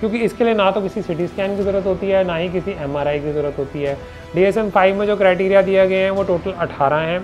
क्योंकि इसके लिए ना तो किसी सी टी स्कैन की ज़रूरत होती है ना ही किसी एम की ज़रूरत होती है डी एस एम फाइव में जो क्राइटेरिया दिया गया है वो टोटल अठारह हैं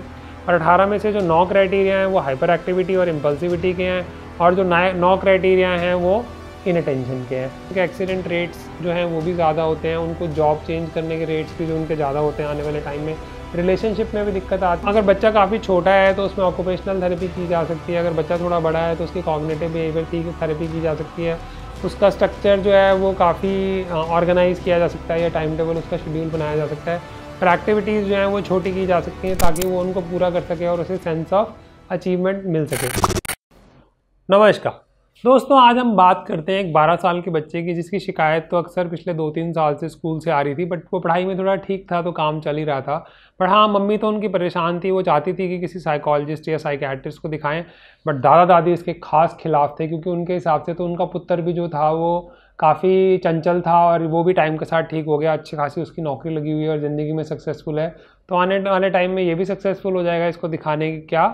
और अठारह में से जो नौ क्राइटेरिया हैं वो हाइपर एक्टिविटी और इम्पल्सिविटी के हैं और जो नौ क्राइटेरिया हैं वो इन अटेंशन के हैं क्योंकि एक्सीडेंट रेट्स जो हैं वो भी ज़्यादा होते हैं उनको जॉब चेंज करने के रेट्स भी जो उनके ज़्यादा होते हैं आने वाले टाइम में रिलेशनशिप में भी दिक्कत आती है अगर बच्चा काफ़ी छोटा है तो उसमें ऑक्यूपेशनल थेरेपी की जा सकती है अगर बच्चा थोड़ा बड़ा है तो उसकी कॉग्नेटिव बिहेवियर थेरेपी की जा सकती है उसका स्ट्रक्चर जो है वो काफ़ी ऑर्गेनाइज किया जा सकता है या टाइम टेबल उसका शेड्यूल बनाया जा सकता है और एक्टिविटीज़ जो हैं वो छोटी की जा सकती हैं ताकि वो उनको पूरा कर सके और उसे सेंस ऑफ अचीवमेंट मिल सके नमस्कार दोस्तों आज हम बात करते हैं एक 12 साल के बच्चे की जिसकी शिकायत तो अक्सर पिछले दो तीन साल से स्कूल से आ रही थी बट वो पढ़ाई में थोड़ा ठीक था तो काम चल ही रहा था बट हाँ मम्मी तो उनकी परेशान थी वो चाहती थी कि किसी साइकोलॉजिस्ट या साइकेट्रिस्ट को दिखाएं बट दादा दादी इसके खास खिलाफ थे क्योंकि उनके हिसाब से तो उनका पुत्र भी जो था वो काफ़ी चंचल था और वो भी टाइम के साथ ठीक हो गया अच्छी खासी उसकी नौकरी लगी हुई है और ज़िंदगी में सक्सेसफुल है तो आने वाले टाइम में ये भी सक्सेसफुल हो जाएगा इसको दिखाने की क्या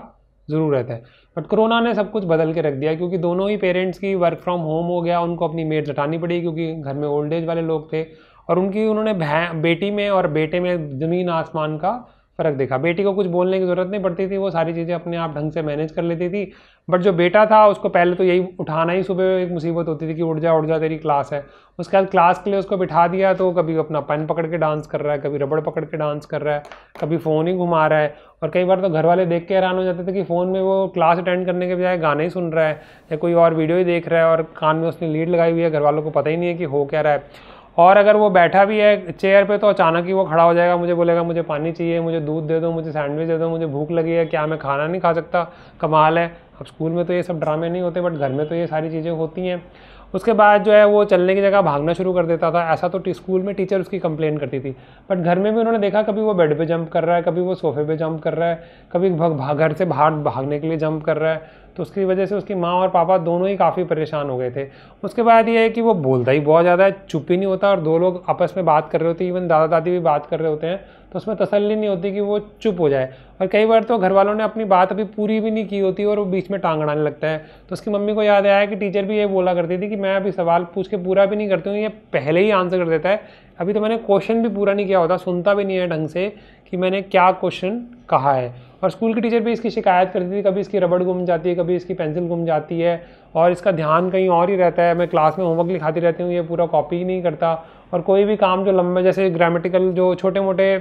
ज़रूरत है बट कोरोना ने सब कुछ बदल के रख दिया क्योंकि दोनों ही पेरेंट्स की वर्क फ्रॉम होम हो गया उनको अपनी मेड जटानी पड़ी क्योंकि घर में ओल्ड एज वाले लोग थे और उनकी उन्होंने बेटी में और बेटे में ज़मीन आसमान का फ़र्क देखा बेटी को कुछ बोलने की ज़रूरत नहीं पड़ती थी वो सारी चीज़ें अपने आप ढंग से मैनेज कर लेती थी बट जो बेटा था उसको पहले तो यही उठाना ही सुबह एक मुसीबत होती थी कि उठ जा उठ जा तेरी क्लास है उसके बाद क्लास के लिए उसको बिठा दिया तो कभी अपना पेन पकड़ के डांस कर रहा है कभी रबड़ पकड़ के डांस कर रहा है कभी फ़ोन ही घुमा रहा है और कई बार तो घर वाले देख के हैरान हो जाते थे कि फ़ोन में वो क्लास अटेंड करने के बजाय गाने ही सुन रहा है या कोई और वीडियो ही देख रहा है और कान में उसने लीड लगाई हुई है घर वालों को पता ही नहीं है कि हो क्या रहा है और अगर वो बैठा भी है चेयर पे तो अचानक ही वो खड़ा हो जाएगा मुझे बोलेगा मुझे पानी चाहिए मुझे दूध दे दो मुझे सैंडविच दे दो मुझे भूख लगी है क्या मैं खाना नहीं खा सकता कमाल है अब स्कूल में तो ये सब ड्रामे नहीं होते बट घर में तो ये सारी चीज़ें होती हैं उसके बाद जो है वो चलने की जगह भागना शुरू कर देता था ऐसा तो स्कूल में टीचर उसकी कंप्लेन करती थी बट घर में भी उन्होंने देखा कभी वो बेड पे जंप कर रहा है कभी वो सोफे पे जंप कर रहा है कभी घर से बाहर भागने के लिए जंप कर रहा है तो उसकी वजह से उसकी माँ और पापा दोनों ही काफ़ी परेशान हो गए थे उसके बाद ये है कि वो बोलता ही बहुत ज़्यादा है चुप ही नहीं होता और दो लोग आपस में बात कर रहे होते इवन दादा दादी भी बात कर रहे होते हैं तो उसमें तसल्ली नहीं होती कि वो चुप हो जाए और कई बार तो घर वालों ने अपनी बात अभी पूरी भी नहीं की होती और वो बीच में टांग अड़ाने लगता है तो उसकी मम्मी को याद आया कि टीचर भी ये बोला करती थी कि मैं अभी सवाल पूछ के पूरा भी नहीं करती हूँ ये पहले ही आंसर कर देता है अभी तो मैंने क्वेश्चन भी पूरा नहीं किया होता सुनता भी नहीं है ढंग से कि मैंने क्या क्वेश्चन कहा है और स्कूल की टीचर भी इसकी शिकायत करती थी कभी इसकी रबड़ गुम जाती है कभी इसकी पेंसिल गुम जाती है और इसका ध्यान कहीं और ही रहता है मैं क्लास में होमवर्क लिखाती रहती हूँ ये पूरा कॉपी ही नहीं करता और कोई भी काम जो लंबे जैसे ग्रामेटिकल जो छोटे मोटे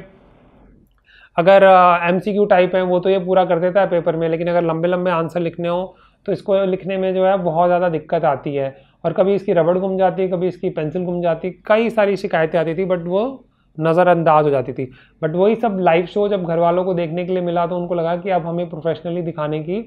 अगर एम सी क्यू टाइप है वो तो ये पूरा कर देता है पेपर में लेकिन अगर लंबे लंबे आंसर लिखने हो तो इसको लिखने में जो है बहुत ज़्यादा दिक्कत आती है और कभी इसकी रबड़ गुम जाती है कभी इसकी पेंसिल गुम जाती है कई सारी शिकायतें आती थी बट वो नज़रअंदाज हो जाती थी बट वही सब लाइव शो जब घर वालों को देखने के लिए मिला तो उनको लगा कि अब हमें प्रोफेशनली दिखाने की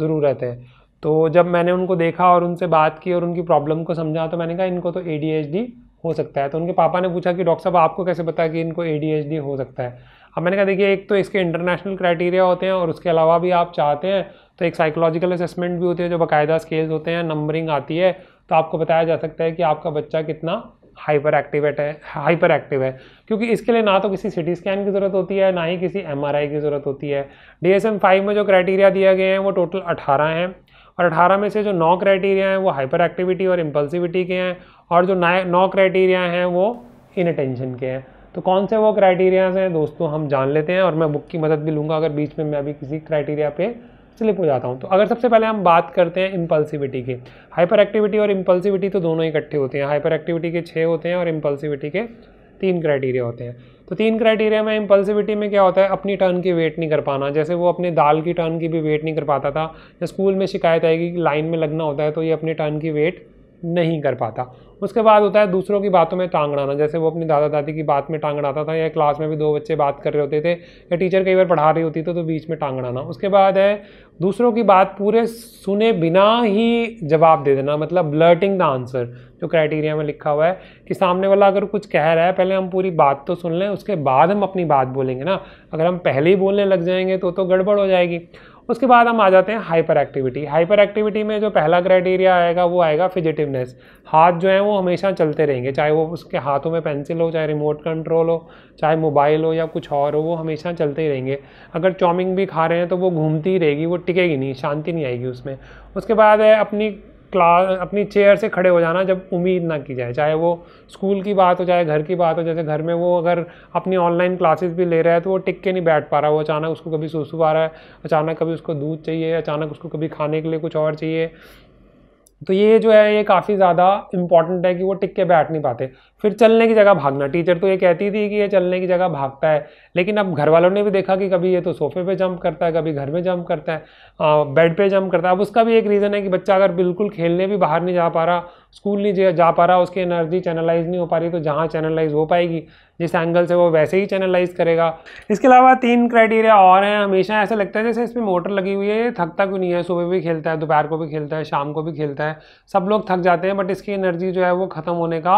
ज़रूरत है तो जब मैंने उनको देखा और उनसे बात की और उनकी प्रॉब्लम को समझा तो मैंने कहा इनको तो ए हो सकता है तो उनके पापा ने पूछा कि डॉक्टर साहब आपको कैसे पता कि इनको ए हो सकता है अब मैंने कहा देखिए एक तो इसके इंटरनेशनल क्राइटेरिया होते हैं और उसके अलावा भी आप चाहते हैं तो एक साइकोलॉजिकल असेसमेंट भी होती है जो बाकायदा स्केल्स होते हैं नंबरिंग आती है तो आपको बताया जा सकता है कि आपका बच्चा कितना हाइपर एक्टिवेट है हाइपर एक्टिव है क्योंकि इसके लिए ना तो किसी सिटी स्कैन की ज़रूरत होती है ना ही किसी एम की ज़रूरत होती है डी एस में जो क्राइटेरिया दिया गया है वो टोटल अठारह हैं और अठारह में से जो नौ क्राइटेरिया हैं वो हाइपर एक्टिविटी और इम्पल्सिविटी के हैं और जो नौ क्राइटेरिया हैं वो इनटेंशन के हैं तो कौन से वो क्राइटेरियाज हैं दोस्तों हम जान लेते हैं और मैं बुक की मदद भी लूँगा अगर बीच में मैं अभी किसी क्राइटेरिया पे स्लिप हो जाता हूँ तो अगर सबसे पहले हम बात करते हैं इम्पल्सिविटी की हाइपर एक्टिविटी और इम्पल्सिविटी तो दोनों इकट्ठे होते हैं हाइपर एक्टिविटी के छः होते हैं और इम्पल्सिविटी के तीन क्राइटेरिया होते हैं तो तीन क्राइटेरिया में इम्पल्सिविटी में क्या होता है अपनी टर्न की वेट नहीं कर पाना जैसे वो अपने दाल की टर्न की भी वेट नहीं कर पाता था या स्कूल में शिकायत आएगी कि लाइन में लगना होता है तो ये अपने टर्न की वेट नहीं कर पाता उसके बाद होता है दूसरों की बातों में टांग अड़ाना जैसे वो अपनी दादा दादी की बात में टांग अड़ाता था या क्लास में भी दो बच्चे बात कर रहे होते थे या टीचर कई बार पढ़ा रही होती थी तो, तो बीच में टांग अड़ाना उसके बाद है दूसरों की बात पूरे सुने बिना ही जवाब दे देना मतलब ब्लर्टिंग द आंसर जो क्राइटेरिया में लिखा हुआ है कि सामने वाला अगर कुछ कह रहा है पहले हम पूरी बात तो सुन लें उसके बाद हम अपनी बात बोलेंगे ना अगर हम पहले ही बोलने लग जाएंगे तो तो गड़बड़ हो जाएगी उसके बाद हम आ जाते हैं हाइपर एक्टिविटी हाइपर एक्टिविटी में जो पहला क्राइटेरिया आएगा वो आएगा फिजिटिवनेस हाथ जो है वो हमेशा चलते रहेंगे चाहे वो उसके हाथों में पेंसिल हो चाहे रिमोट कंट्रोल हो चाहे मोबाइल हो या कुछ और हो वो हमेशा चलते ही रहेंगे अगर चौमिंग भी खा रहे हैं तो वो घूमती ही रहेगी वो टिकेगी नहीं शांति नहीं आएगी उसमें उसके बाद है अपनी क्लास अपनी चेयर से खड़े हो जाना जब उम्मीद ना की जाए चाहे वो स्कूल की बात हो चाहे घर की बात हो जैसे घर में वो अगर अपनी ऑनलाइन क्लासेस भी ले रहा है तो वो टिक के नहीं बैठ पा रहा वो अचानक उसको कभी सुसु आ रहा है अचानक कभी उसको दूध चाहिए अचानक उसको कभी खाने के लिए कुछ और चाहिए तो ये जो है ये काफ़ी ज़्यादा इंपॉर्टेंट है कि वो टिक के बैठ नहीं पाते फिर चलने की जगह भागना टीचर तो ये कहती थी कि ये चलने की जगह भागता है लेकिन अब घर वालों ने भी देखा कि कभी ये तो सोफे पे जंप करता है कभी घर में जंप करता है बेड पे जंप करता है अब उसका भी एक रीज़न है कि बच्चा अगर बिल्कुल खेलने भी बाहर नहीं जा पा रहा स्कूल नहीं जा पा रहा उसकी एनर्जी चैनलाइज नहीं हो पा रही तो जहाँ चैनलाइज हो पाएगी जिस एंगल से वो वैसे ही चैनलाइज करेगा इसके अलावा तीन क्राइटेरिया और हैं हमेशा ऐसा लगता है जैसे इसमें मोटर लगी हुई है थकता क्यों नहीं है सुबह भी खेलता है दोपहर को भी खेलता है शाम को भी खेलता है सब लोग थक जाते हैं बट इसकी एनर्जी जो है वो ख़त्म होने का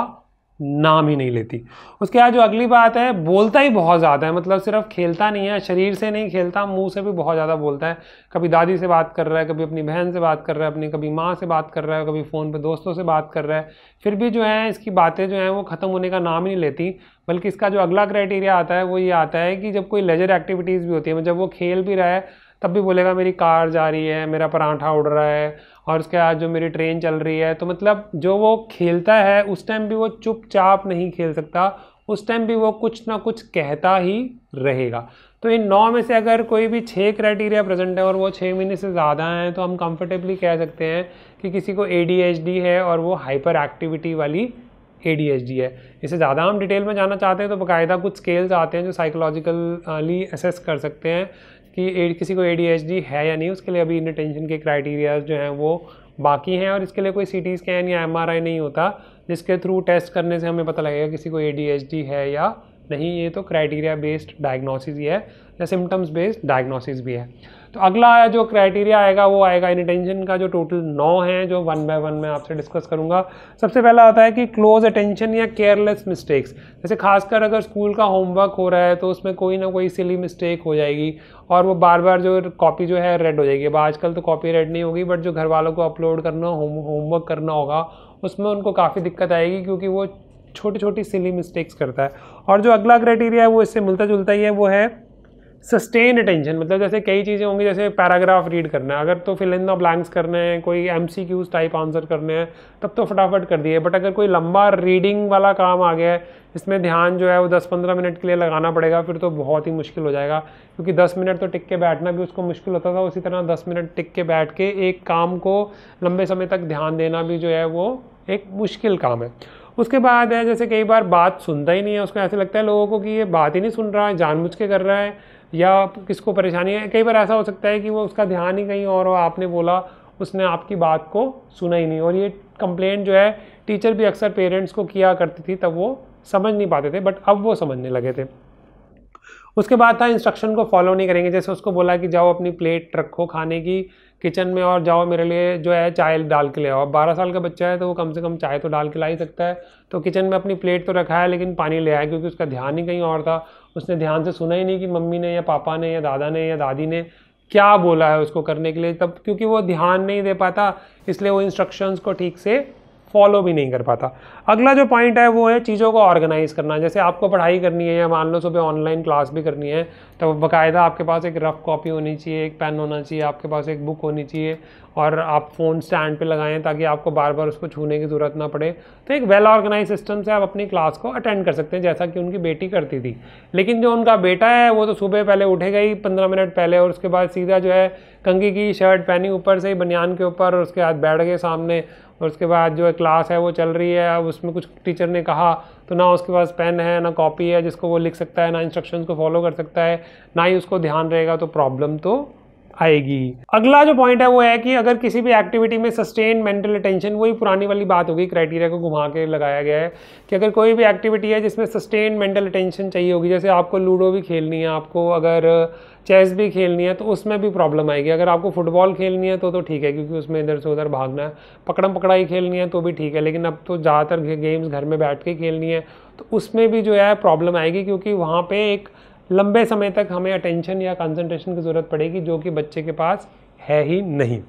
नाम ही नहीं लेती उसके बाद जो अगली बात है बोलता ही बहुत ज़्यादा है मतलब सिर्फ खेलता नहीं है शरीर से नहीं खेलता मुंह से भी बहुत ज़्यादा बोलता है कभी दादी से बात कर रहा है कभी अपनी बहन से बात कर रहा है अपनी कभी माँ से बात कर रहा है कभी फ़ोन पर दोस्तों से बात कर रहा है फिर भी जो है इसकी बातें जो हैं वो ख़त्म होने का नाम ही नहीं लेती बल्कि इसका जो अगला क्राइटेरिया आता है वो ये आता है कि जब कोई लेजर एक्टिविटीज़ भी होती है जब वो खेल भी रहा है तब भी बोलेगा मेरी कार जा रही है मेरा पराठा उड़ रहा है और उसके बाद जो मेरी ट्रेन चल रही है तो मतलब जो वो खेलता है उस टाइम भी वो चुपचाप नहीं खेल सकता उस टाइम भी वो कुछ ना कुछ कहता ही रहेगा तो इन नौ में से अगर कोई भी छः क्राइटेरिया प्रेजेंट है और वो छः महीने से ज़्यादा हैं तो हम कंफर्टेबली कह सकते हैं कि किसी को ए है और वो हाइपर एक्टिविटी वाली ए है इसे ज़्यादा हम डिटेल में जाना चाहते हैं तो बाकायदा कुछ स्केल्स आते हैं जो साइकोलॉजिकली असेस कर सकते हैं कि किसी को ए है या नहीं उसके लिए अभी टेंशन के क्राइटेरियाज जो हैं वो बाकी हैं और इसके लिए कोई सी टी स्कैन या एम नहीं होता जिसके थ्रू टेस्ट करने से हमें पता लगेगा किसी को ए है या नहीं ये तो क्राइटेरिया बेस्ड डायग्नोसिस ही है या सिम्टम्स बेस्ड डायग्नोसिस भी है तो अगला आया जो क्राइटेरिया आएगा वो आएगा इनटेंशन का जो टोटल नौ है जो वन बाय वन मैं आपसे डिस्कस करूंगा सबसे पहला आता है कि क्लोज अटेंशन या केयरलेस मिस्टेक्स जैसे खासकर अगर स्कूल का होमवर्क हो रहा है तो उसमें कोई ना कोई सिली मिस्टेक हो जाएगी और वो बार बार जो कॉपी जो है रेड हो जाएगी अब आजकल तो कॉपी रेड नहीं होगी बट जो घर वालों को अपलोड करना होम होमवर्क करना होगा उसमें उनको काफ़ी दिक्कत आएगी क्योंकि वो छोटी छोटी सिली मिस्टेक्स करता है और जो अगला क्राइटेरिया है वो इससे मिलता जुलता ही है वो है सस्टेन अटेंशन मतलब जैसे कई चीज़ें होंगी जैसे पैराग्राफ रीड करना है अगर तो फिल इन द ब्लैंक्स करने हैं कोई M C Qs type answer करने हैं तब तो फटाफट कर दिए बट अगर कोई लंबा रीडिंग वाला काम आ गया है इसमें ध्यान जो है वो 10-15 मिनट के लिए लगाना पड़ेगा फिर तो बहुत ही मुश्किल हो जाएगा क्योंकि 10 मिनट तो टिक के बैठना भी उसको मुश्किल होता था उसी तरह 10 मिनट टिक के बैठ के एक काम को लंबे समय तक ध्यान देना भी जो है वो एक मुश्किल काम है उसके बाद है जैसे कई बार बात सुनता ही नहीं है उसको ऐसे लगता है लोगों को कि ये बात ही नहीं सुन रहा है जानबूझ के कर रहा है या किसको परेशानी है कई बार ऐसा हो सकता है कि वो उसका ध्यान ही कहीं और आपने बोला उसने आपकी बात को सुना ही नहीं और ये कंप्लेंट जो है टीचर भी अक्सर पेरेंट्स को किया करती थी तब वो समझ नहीं पाते थे बट अब वो समझने लगे थे उसके बाद था इंस्ट्रक्शन को फॉलो नहीं करेंगे जैसे उसको बोला कि जाओ अपनी प्लेट रखो खाने की किचन में और जाओ मेरे लिए जो है चाय डाल के ले आओ अब बारह साल का बच्चा है तो वो कम से कम चाय तो डाल के ला ही सकता है तो किचन में अपनी प्लेट तो रखा है लेकिन पानी ले आया क्योंकि उसका ध्यान ही कहीं और था उसने ध्यान से सुना ही नहीं कि मम्मी ने या पापा ने या दादा ने या दादी ने क्या बोला है उसको करने के लिए तब क्योंकि वो ध्यान नहीं दे पाता इसलिए वो इंस्ट्रक्शंस को ठीक से फॉलो भी नहीं कर पाता अगला जो पॉइंट है वो है चीज़ों को ऑर्गेनाइज़ करना जैसे आपको पढ़ाई करनी है या मान लो सुबह ऑनलाइन क्लास भी करनी है तो बाकायदा आपके पास एक रफ़ कॉपी होनी चाहिए एक पेन होना चाहिए आपके पास एक बुक होनी चाहिए और आप फ़ोन स्टैंड पे लगाएं ताकि आपको बार बार उसको छूने की ज़रूरत ना पड़े तो एक वेल ऑर्गेनाइज सिस्टम से आप अपनी क्लास को अटेंड कर सकते हैं जैसा कि उनकी बेटी करती थी लेकिन जो उनका बेटा है वो तो सुबह पहले उठेगा ही पंद्रह मिनट पहले और उसके बाद सीधा जो है कंगी की शर्ट पहनी ऊपर से ही बनियान के ऊपर और उसके बाद बैठ गए सामने और उसके बाद जो है क्लास है वो चल रही है अब उसमें कुछ टीचर ने कहा तो ना उसके पास पेन है ना कॉपी है जिसको वो लिख सकता है ना इंस्ट्रक्शंस को फॉलो कर सकता है ना ही उसको ध्यान रहेगा तो प्रॉब्लम तो आएगी अगला जो पॉइंट है वो है कि अगर किसी भी एक्टिविटी में सस्टेन मेंटल अटेंशन वही पुरानी वाली बात होगी क्राइटेरिया को घुमा के लगाया गया है कि अगर कोई भी एक्टिविटी है जिसमें सस्टेन मेंटल अटेंशन चाहिए होगी जैसे आपको लूडो भी खेलनी है आपको अगर चेस भी खेलनी है तो उसमें भी प्रॉब्लम आएगी अगर आपको फुटबॉल खेलनी है तो तो ठीक है क्योंकि उसमें इधर से उधर भागना है पकड़म पकड़ाई खेलनी है तो भी ठीक है लेकिन अब तो ज़्यादातर गेम्स घर में बैठ के खेलनी है तो उसमें भी जो है प्रॉब्लम आएगी क्योंकि वहाँ पर एक लंबे समय तक हमें अटेंशन या कंसंट्रेशन की ज़रूरत पड़ेगी जो कि बच्चे के पास है ही नहीं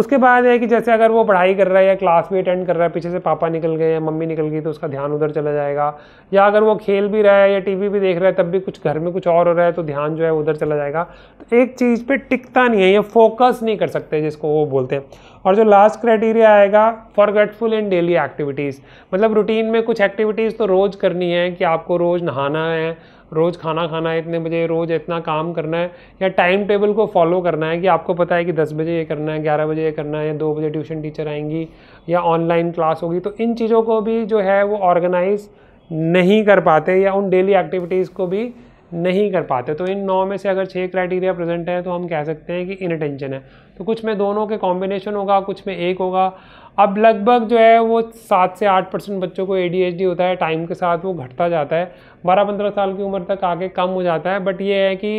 उसके बाद है कि जैसे अगर वो पढ़ाई कर रहा है या क्लास भी अटेंड कर रहा है पीछे से पापा निकल गए या मम्मी निकल गई तो उसका ध्यान उधर चला जाएगा या अगर वो खेल भी रहा है या टीवी भी देख रहा है तब भी कुछ घर में कुछ और हो रहा है तो ध्यान जो है उधर चला जाएगा तो एक चीज़ पे टिकता नहीं है ये फोकस नहीं कर सकते जिसको वो बोलते हैं और जो लास्ट क्राइटेरिया आएगा फॉरगेटफुल इन डेली एक्टिविटीज़ मतलब रूटीन में कुछ एक्टिविटीज़ तो रोज़ करनी है कि आपको रोज़ नहाना है रोज़ खाना खाना है इतने बजे रोज़ इतना काम करना है या टाइम टेबल को फॉलो करना है कि आपको पता है कि दस बजे ये करना है ग्यारह बजे ये करना है या दो बजे ट्यूशन टीचर आएंगी या ऑनलाइन क्लास होगी तो इन चीज़ों को भी जो है वो ऑर्गेनाइज़ नहीं कर पाते या उन डेली एक्टिविटीज़ को भी नहीं कर पाते तो इन नौ में से अगर छः क्राइटेरिया प्रेजेंट है तो हम कह सकते हैं कि इनटेंशन है तो कुछ में दोनों के कॉम्बिनेशन होगा कुछ में एक होगा अब लगभग जो है वो सात से आठ परसेंट बच्चों को ए होता है टाइम के साथ वो घटता जाता है बारह पंद्रह साल की उम्र तक आगे कम हो जाता है बट ये है कि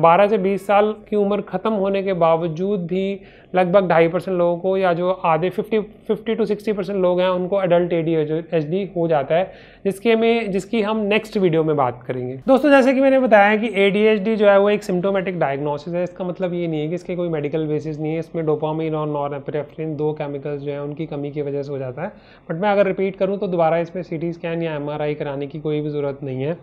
12 से 20 साल की उम्र ख़त्म होने के बावजूद भी लगभग ढाई परसेंट लोगों को या जो आधे 50 50 टू 60 परसेंट लोग हैं उनको अडल्ट ए डी हो जाता है जिसके में जिसकी हम नेक्स्ट वीडियो में बात करेंगे दोस्तों जैसे कि मैंने बताया कि ए जो है वो एक सिम्टोमेटिक डायग्नोसिस है इसका मतलब ये नहीं है कि इसके कोई मेडिकल बेसिस नहीं है इसमें डोपामिन और नॉरपेफ्रिन दो केमिकल्स जो है उनकी कमी की वजह से हो जाता है बट मैं अगर रिपीट करूँ तो दोबारा इसमें सी स्कैन या एम कराने की कोई भी ज़रूरत नहीं है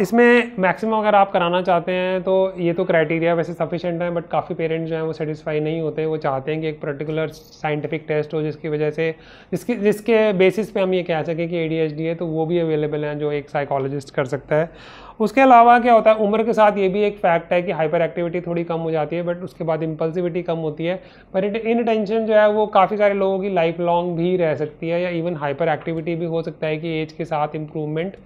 इसमें मैक्सिमम अगर आप कराना चाहते हैं तो ये तो क्राइटेरिया वैसे सफिशेंट है बट काफ़ी पेरेंट्स जो हैं वो सेटिस्फाई नहीं होते वो चाहते हैं कि एक पर्टिकुलर साइंटिफिक टेस्ट हो जिसकी वजह से जिसकी जिसके बेसिस पे हम ये कह सकें कि ए है तो वो भी अवेलेबल हैं जो एक साइकोलॉजिस्ट कर सकता है उसके अलावा क्या होता है उम्र के साथ ये भी एक फैक्ट है कि हाइपर एक्टिविटी थोड़ी कम हो जाती है बट उसके बाद इम्पल्सिविटी कम होती है पर इन टेंशन जो है वो काफ़ी सारे लोगों की लाइफ लॉन्ग भी रह सकती है या इवन हाइपर एक्टिविटी भी हो सकता है कि एज के साथ इम्प्रूवमेंट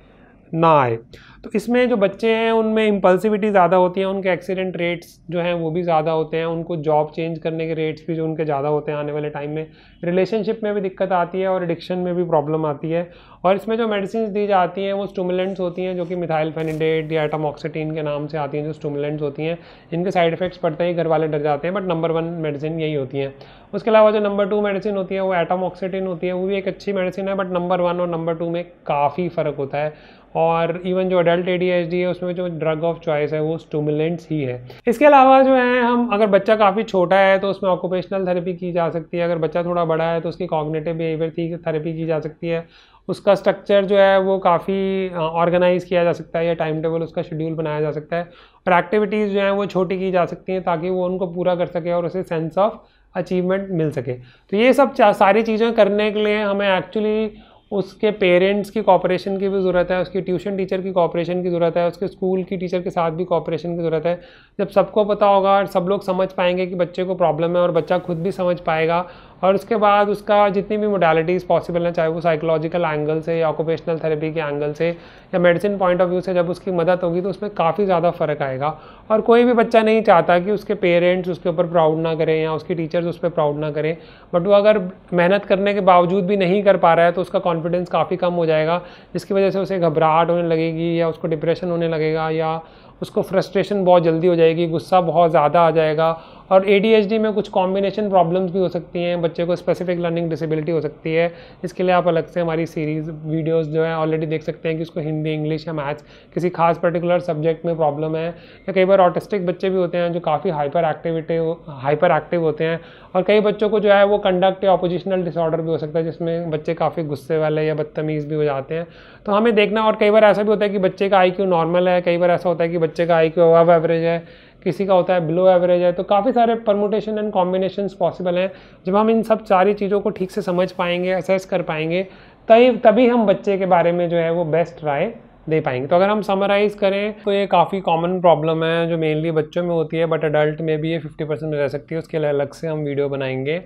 ना आए तो इसमें जो बच्चे हैं उनमें इम्पल्सिविटी ज़्यादा होती है उनके एक्सीडेंट रेट्स जो हैं वो भी ज़्यादा होते हैं उनको जॉब चेंज करने के रेट्स भी जो उनके ज़्यादा होते हैं आने वाले टाइम में रिलेशनशिप में भी दिक्कत आती है और एडिक्शन में भी प्रॉब्लम आती है और इसमें जो मेडिसिन दी जाती हैं वो स्टूमुलेंट्स होती हैं जो कि मिथाइल फेनिडेट या एटामोक्सीटीन के नाम से आती हैं जो स्टूमुलेंट्स होती हैं इनके साइड इफेक्ट्स पड़ते ही घर वाले डर जाते हैं बट नंबर वन मेडिसिन यही होती है उसके अलावा जो नंबर टू मेडिसिन होती है वो एटामोक्सीटीन होती है वो भी एक अच्छी मेडिसिन है बट नंबर वन और नंबर टू में काफ़ी फ़र्क होता है और इवन जो अडल्ट ए है उसमें जो ड्रग ऑफ चॉइस है वो स्टूमुलेंट्स ही है इसके अलावा जो है हम अगर बच्चा काफ़ी छोटा है तो उसमें ऑक्यूपेशनल थेरेपी की जा सकती है अगर बच्चा थोड़ा बड़ा है तो उसकी कॉग्नेटिव बिहेवियर की थेरेपी की जा सकती है उसका स्ट्रक्चर जो है वो काफ़ी ऑर्गेनाइज किया जा सकता है या टाइम टेबल उसका शेड्यूल बनाया जा सकता है और एक्टिविटीज़ जो हैं वो छोटी की जा सकती हैं ताकि वो उनको पूरा कर सके और उसे सेंस ऑफ अचीवमेंट मिल सके तो ये सब सारी चीज़ें करने के लिए हमें एक्चुअली उसके पेरेंट्स की कॉपरेशन की भी ज़रूरत है उसकी ट्यूशन टीचर की कॉपरेशन की ज़रूरत है उसके स्कूल की टीचर के साथ भी कॉपरेशन की ज़रूरत है जब सबको पता होगा और सब लोग समझ पाएंगे कि बच्चे को प्रॉब्लम है और बच्चा खुद भी समझ पाएगा और उसके बाद उसका जितनी भी मोडालिटीज़ पॉसिबल हैं चाहे वो साइकोलॉजिकल एंगल से या ऑक्यूपेशनल थेरेपी के एंगल से या मेडिसिन पॉइंट ऑफ व्यू से जब उसकी मदद होगी तो उसमें काफ़ी ज़्यादा फ़र्क आएगा और कोई भी बच्चा नहीं चाहता कि उसके पेरेंट्स उसके ऊपर प्राउड ना करें या उसके टीचर्स उस पर प्राउड ना करें बट वो अगर मेहनत करने के बावजूद भी नहीं कर पा रहा है तो उसका कॉन्फिडेंस काफ़ी कम हो जाएगा जिसकी वजह से उसे घबराहट होने लगेगी या उसको डिप्रेशन होने लगेगा या उसको फ्रस्ट्रेशन बहुत जल्दी हो जाएगी गुस्सा बहुत ज़्यादा आ जाएगा और ए में कुछ कॉम्बिनेशन प्रॉब्लम्स भी हो सकती हैं बच्चे को स्पेसिफिक लर्निंग डिसेबिलिटी हो सकती है इसके लिए आप अलग से हमारी सीरीज़ वीडियोस जो है ऑलरेडी देख सकते हैं कि उसको हिंदी इंग्लिश या मैथ्स किसी खास पर्टिकुलर सब्जेक्ट में प्रॉब्लम है या कई बार ऑटिस्टिक बच्चे भी होते हैं जो काफ़ी हाइपर एक्टिविटी हाइपर एक्टिव होते हैं और कई बच्चों को जो है वो कंडक्ट या अपोजिशनल डिसऑर्डर भी हो सकता है जिसमें बच्चे काफ़ी गुस्से वाले या बदतमीज़ भी हो जाते हैं तो हमें देखना और कई बार ऐसा भी होता है कि बच्चे का आई नॉर्मल है कई बार ऐसा होता है कि बच्चे का आई क्यू एवरेज है किसी का होता है बिलो एवरेज है तो काफ़ी सारे परमोटेशन एंड कॉम्बिनेशन पॉसिबल हैं जब हम इन सब सारी चीज़ों को ठीक से समझ पाएंगे असेस कर पाएंगे तभी तभी हम बच्चे के बारे में जो है वो बेस्ट राय दे पाएंगे तो अगर हम समराइज़ करें तो ये काफ़ी कॉमन प्रॉब्लम है जो मेनली बच्चों में होती है बट अडल्ट में भी ये 50 परसेंट रह सकती है उसके लिए अलग से हम वीडियो बनाएंगे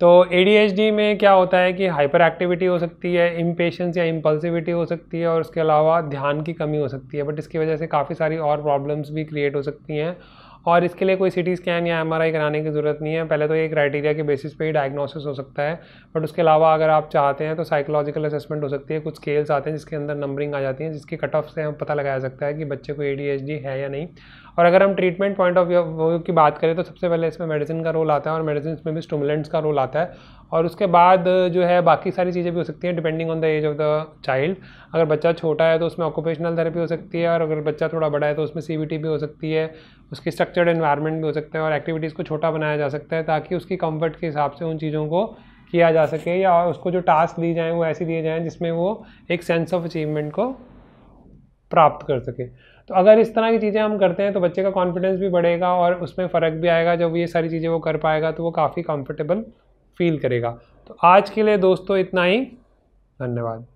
तो ए में क्या होता है कि हाइपर एक्टिविटी हो सकती है इम्पेशेंस या इम्पल्सिविटी हो सकती है और उसके अलावा ध्यान की कमी हो सकती है बट इसकी वजह से काफ़ी सारी और प्रॉब्लम्स भी क्रिएट हो सकती हैं और इसके लिए कोई सी टी स्कैन या एम कराने की ज़रूरत नहीं है पहले तो ये क्राइटेरिया के बेसिस पे ही डायग्नोसिस हो सकता है बट उसके अलावा अगर आप चाहते हैं तो साइकोलॉजिकल असेसमेंट हो सकती है कुछ स्केल्स आते हैं जिसके अंदर नंबरिंग आ जाती है जिसके कट ऑफ से हम पता लगाया सकता है कि बच्चे को ए है या नहीं और अगर हम ट्रीटमेंट पॉइंट ऑफ व्यू की बात करें तो सबसे पहले इसमें मेडिसिन का रोल आता है और मेडिसिन में भी स्टूमुलेंट्स का रोल आता है और उसके बाद जो है बाकी सारी चीज़ें भी हो सकती हैं depending on the age of the child अगर बच्चा छोटा है तो उसमें ऑक्यूपेशनल थेरेपी हो सकती है और अगर बच्चा थोड़ा बड़ा है तो उसमें सी भी हो सकती है उसकी स्ट्रक्चर्ड इन्वायरमेंट भी हो सकता है और एक्टिविटीज़ को छोटा बनाया जा सकता है ताकि उसकी कम्फर्ट के हिसाब से उन चीज़ों को किया जा सके या उसको जो टास्क दिए जाएँ वो ऐसे दिए जाएँ जिसमें वो एक सेंस ऑफ अचीवमेंट को प्राप्त कर सके तो अगर इस तरह की चीज़ें हम करते हैं तो बच्चे का कॉन्फिडेंस भी बढ़ेगा और उसमें फ़र्क भी आएगा जब ये सारी चीज़ें वो कर पाएगा तो वो काफ़ी कंफर्टेबल फील करेगा तो आज के लिए दोस्तों इतना ही धन्यवाद